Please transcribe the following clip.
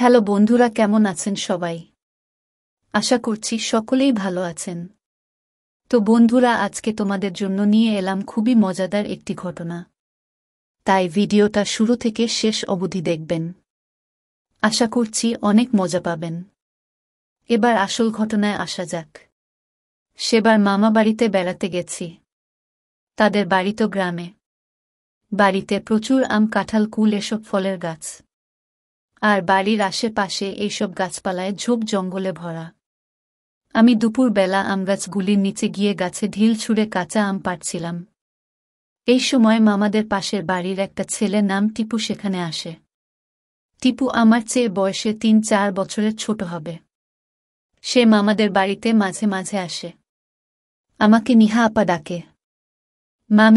hello বন্ধুরা কেমন আছেন সবাই আশা করছি সকলেই ভালো আছেন তো বন্ধুরা আজকে তোমাদের জন্য নিয়ে এলাম খুবই মজাদার একটি ঘটনা তাই ভিডিওটা শুরু থেকে শেষ অবধি দেখবেন আশা করছি অনেক মজা পাবেন এবার আসল ঘটনায় আসা যাক সেবার মামা বাড়িতে বেড়াতে গেছি তাদের বাড়ি তো গ্রামে বাড়িতে প্রচুর আম কাঁঠাল কুল এসব ফলের গাছ আর বাড়ির আশেপাশে এইসব গাছপালায় ঝোপ জঙ্গলে ভরা আমি দুপুর দুপুরবেলা আমগাছগুলির নিচে গিয়ে গাছে ঢিল ছুঁড়ে কাঁচা আম পাড়ছিলাম এই সময় মামাদের পাশের বাড়ির একটা ছেলে নাম টিপু সেখানে আসে টিপু আমার চেয়ে বয়সে তিন চার বছরের ছোট হবে সে মামাদের বাড়িতে মাঝে মাঝে আসে আমাকে নিহা আপা ডাকে